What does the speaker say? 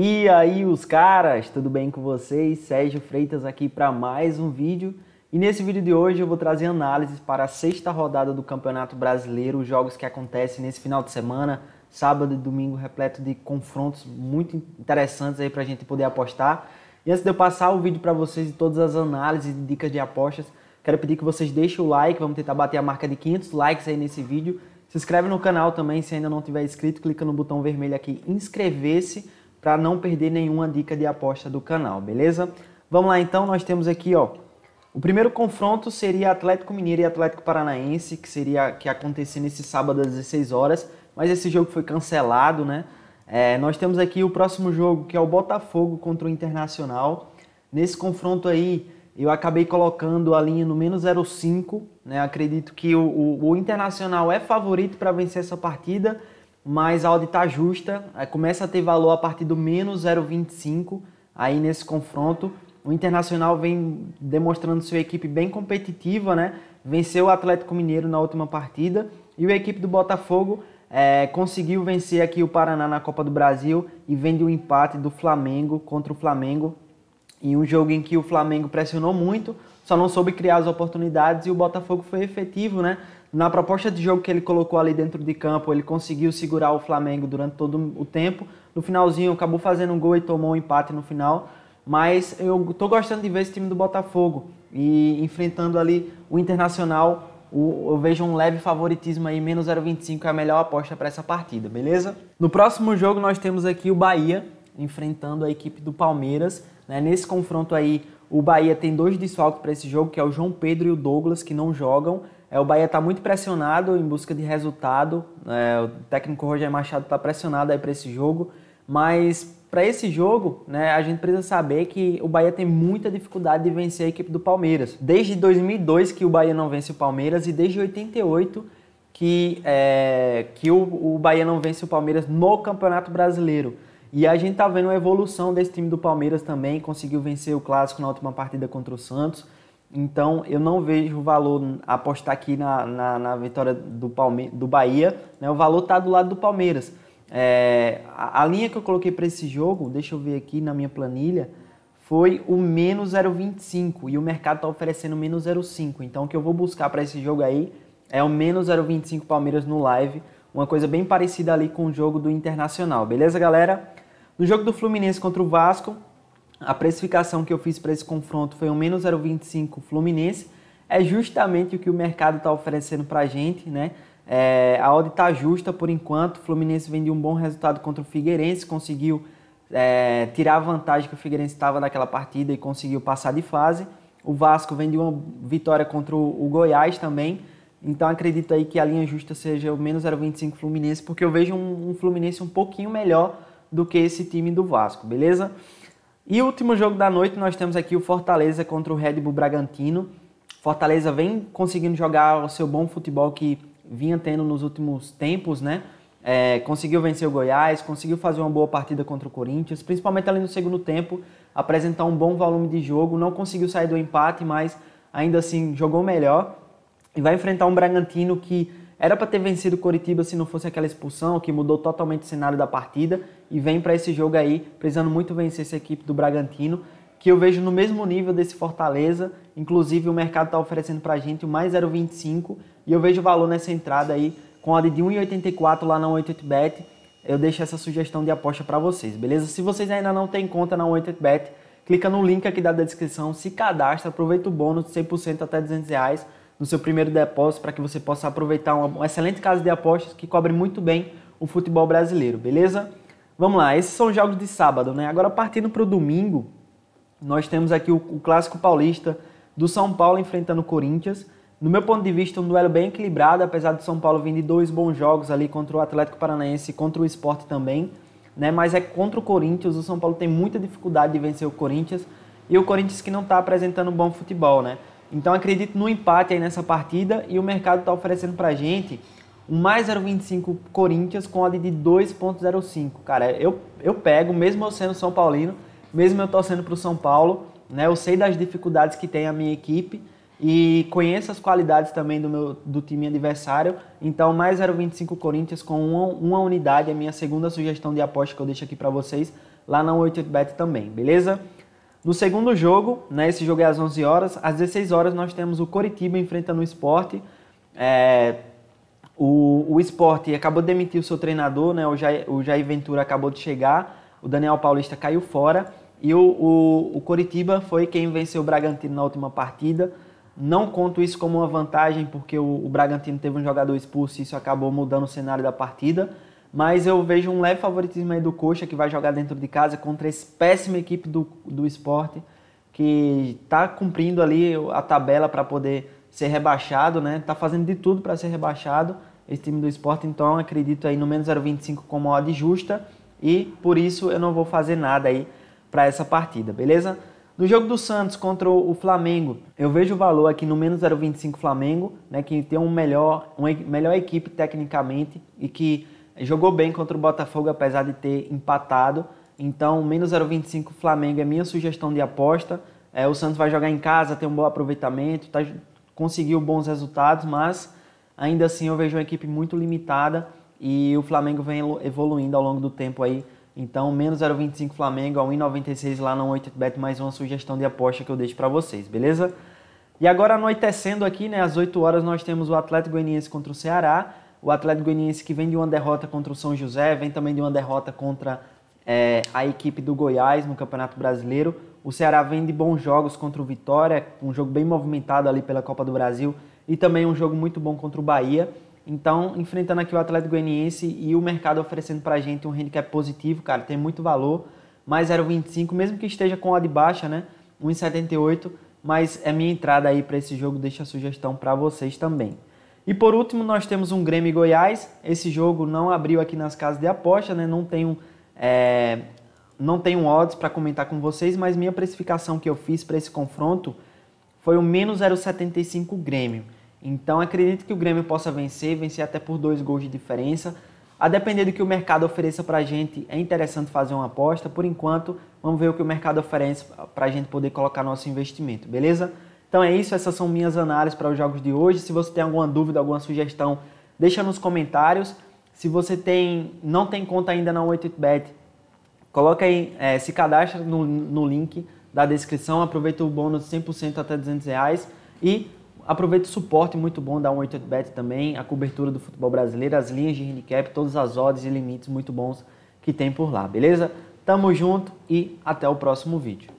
E aí, os caras, tudo bem com vocês? Sérgio Freitas aqui para mais um vídeo. E nesse vídeo de hoje eu vou trazer análises para a sexta rodada do Campeonato Brasileiro, os jogos que acontecem nesse final de semana, sábado e domingo, repleto de confrontos muito interessantes aí para a gente poder apostar. E antes de eu passar o vídeo para vocês e todas as análises e dicas de apostas, quero pedir que vocês deixem o like, vamos tentar bater a marca de 500 likes aí nesse vídeo. Se inscreve no canal também se ainda não tiver inscrito, clica no botão vermelho aqui, inscrever-se para não perder nenhuma dica de aposta do canal, beleza? Vamos lá então, nós temos aqui, ó, o primeiro confronto seria Atlético Mineiro e Atlético Paranaense, que seria que ia acontecer nesse sábado às 16 horas, mas esse jogo foi cancelado, né? É, nós temos aqui o próximo jogo que é o Botafogo contra o Internacional. Nesse confronto aí, eu acabei colocando a linha no menos 0,5. Né? Acredito que o, o, o Internacional é favorito para vencer essa partida, mas a odd está justa, é, começa a ter valor a partir do menos 0,25 aí nesse confronto. O Internacional vem demonstrando sua equipe bem competitiva, né? Venceu o Atlético Mineiro na última partida e a equipe do Botafogo é, conseguiu vencer aqui o Paraná na Copa do Brasil e vende o um empate do Flamengo contra o Flamengo em um jogo em que o Flamengo pressionou muito, só não soube criar as oportunidades e o Botafogo foi efetivo, né? Na proposta de jogo que ele colocou ali dentro de campo, ele conseguiu segurar o Flamengo durante todo o tempo. No finalzinho, acabou fazendo um gol e tomou um empate no final. Mas eu tô gostando de ver esse time do Botafogo e enfrentando ali o Internacional. O, eu vejo um leve favoritismo aí, menos 0,25 é a melhor aposta para essa partida, beleza? No próximo jogo nós temos aqui o Bahia enfrentando a equipe do Palmeiras. Né? Nesse confronto aí, o Bahia tem dois desfalques para esse jogo, que é o João Pedro e o Douglas, que não jogam. É, o Bahia está muito pressionado em busca de resultado. É, o técnico Roger Machado está pressionado aí para esse jogo. Mas para esse jogo, né, a gente precisa saber que o Bahia tem muita dificuldade de vencer a equipe do Palmeiras. Desde 2002 que o Bahia não vence o Palmeiras e desde 88 que, é, que o, o Bahia não vence o Palmeiras no Campeonato Brasileiro. E a gente tá vendo a evolução desse time do Palmeiras também, conseguiu vencer o clássico na última partida contra o Santos. Então eu não vejo valor apostar aqui na, na, na vitória do, Palme do Bahia. Né? O valor tá do lado do Palmeiras. É, a, a, linha que eu coloquei para esse jogo, deixa eu ver aqui na minha planilha, foi o menos 0,25 e o mercado tá oferecendo menos 0,5. Então o que eu vou buscar para esse jogo aí é o menos 0,25 Palmeiras no live. Uma coisa bem parecida ali com o jogo do Internacional, beleza, galera? No jogo do Fluminense contra o Vasco, a precificação que eu fiz para esse confronto foi um menos 0,25 Fluminense. É justamente o que o mercado está oferecendo para a gente, né? É, a odd está justa por enquanto. O Fluminense vendeu um bom resultado contra o Figueirense, conseguiu é, tirar a vantagem que o Figueirense estava naquela partida e conseguiu passar de fase. O Vasco vendeu uma vitória contra o Goiás também. Então acredito aí que a linha justa seja o menos 0,25 Fluminense, porque eu vejo um, um, Fluminense um pouquinho melhor do que esse time do Vasco, beleza? E último jogo da noite nós temos aqui o Fortaleza contra o Red Bull Bragantino. Fortaleza vem conseguindo jogar o seu bom futebol que vinha tendo nos últimos tempos, né? É, conseguiu vencer o Goiás, conseguiu fazer uma boa partida contra o Corinthians, principalmente ali no segundo tempo, apresentar um bom volume de jogo, não conseguiu sair do empate, mas ainda assim jogou melhor e vai enfrentar um Bragantino que era para ter vencido o Coritiba se não fosse aquela expulsão, que mudou totalmente o cenário da partida. E vem para esse jogo aí, precisando muito vencer essa equipe do Bragantino, que eu vejo no mesmo nível desse Fortaleza. Inclusive, o mercado está oferecendo para a gente o mais 0,25. E eu vejo valor nessa entrada aí, com a de 1,84 lá na 88bet. Eu deixo essa sugestão de aposta para vocês, beleza? Se vocês ainda não têm conta na 88bet, clica no link aqui da descrição, se cadastra, aproveita o bônus de 100% até 200 reais no seu primeiro depósito para que você possa aproveitar uma, uma excelente casa de apostas que cobre muito bem o futebol brasileiro, beleza? Vamos lá, esses são jogos de sábado, né? Agora partindo para o domingo, nós temos aqui o, o clássico paulista do São Paulo enfrentando o Corinthians. No meu ponto de vista, um duelo bem equilibrado, apesar do São Paulo vir de dois bons jogos ali contra o Atlético Paranaense e contra o Esporte também, né? Mas é contra o Corinthians, o São Paulo tem muita dificuldade de vencer o Corinthians e o Corinthians que não está apresentando bom futebol, né? Então acredito no empate aí nessa partida e o mercado está oferecendo para a gente um mais 0,25 Corinthians com odd de 2,05. Cara, eu, eu pego, mesmo eu sendo São Paulino, mesmo eu torcendo para o São Paulo, né, eu sei das dificuldades que tem a minha equipe e conheço as qualidades também do, meu, do time adversário. Então, mais 0,25 Corinthians com uma, uma unidade, é a minha segunda sugestão de aposta que eu deixo aqui para vocês, lá na 88bet também, beleza? No segundo jogo, né, esse jogo é às 11 horas, às 16 horas nós temos o Coritiba enfrentando o esporte. É, o, o esporte acabou de demitir o seu treinador, né, o, Jair, o Jair Ventura acabou de chegar, o Daniel Paulista caiu fora e o, o, o Coritiba foi quem venceu o Bragantino na última partida. Não conto isso como uma vantagem, porque o, o Bragantino teve um jogador expulso e isso acabou mudando o cenário da partida mas eu vejo um leve favoritismo aí do Coxa, que vai jogar dentro de casa contra essa péssima equipe do, do esporte, que está cumprindo ali a tabela para poder ser rebaixado, né? Tá fazendo de tudo para ser rebaixado esse time do esporte, então acredito aí no menos 0,25 como odd justa e por isso eu não vou fazer nada aí para essa partida, beleza? No jogo do Santos contra o Flamengo, eu vejo o valor aqui no menos 0,25 Flamengo, né, que tem um melhor, uma melhor equipe tecnicamente e que jogou bem contra o Botafogo, apesar de ter empatado. Então, menos 0,25 Flamengo é minha sugestão de aposta. É, o Santos vai jogar em casa, tem um bom aproveitamento, tá, conseguiu bons resultados, mas ainda assim eu vejo uma equipe muito limitada e o Flamengo vem evoluindo ao longo do tempo aí. Então, menos 0,25 Flamengo 1,96 lá no 8bet, mais uma sugestão de aposta que eu deixo para vocês, beleza? E agora anoitecendo aqui, né, às 8 horas nós temos o Atlético Goianiense contra o Ceará o Atlético Goianiense que vem de uma derrota contra o São José, vem também de uma derrota contra é, a equipe do Goiás no Campeonato Brasileiro. O Ceará vem de bons jogos contra o Vitória, um jogo bem movimentado ali pela Copa do Brasil, e também um jogo muito bom contra o Bahia. Então, enfrentando aqui o Atlético Goianiense e o mercado oferecendo pra gente um handicap positivo, cara, tem muito valor, mais 0,25, mesmo que esteja com a de baixa, né? 1,78, mas é minha entrada aí para esse jogo, deixa a sugestão para vocês também. E por último, nós temos um Grêmio Goiás. Esse jogo não abriu aqui nas casas de aposta, né? Não tenho, é, não tenho odds para comentar com vocês, mas minha precificação que eu fiz para esse confronto foi o menos 0,75 Grêmio. Então acredito que o Grêmio possa vencer, vencer até por dois gols de diferença. A depender do que o mercado ofereça para a gente, é interessante fazer uma aposta. Por enquanto, vamos ver o que o mercado oferece para a gente poder colocar nosso investimento, beleza? Então é isso, essas são minhas análises para os jogos de hoje. Se você tem alguma dúvida, alguma sugestão, deixa nos comentários. Se você tem, não tem conta ainda na 8 bet coloca aí, é, se cadastra no, no link da descrição, aproveita o bônus 100% até 200 reais e aproveita o suporte muito bom da 8 bet também, a cobertura do futebol brasileiro, as linhas de handicap, todas as odds e limites muito bons que tem por lá, beleza? Tamo junto e até o próximo vídeo.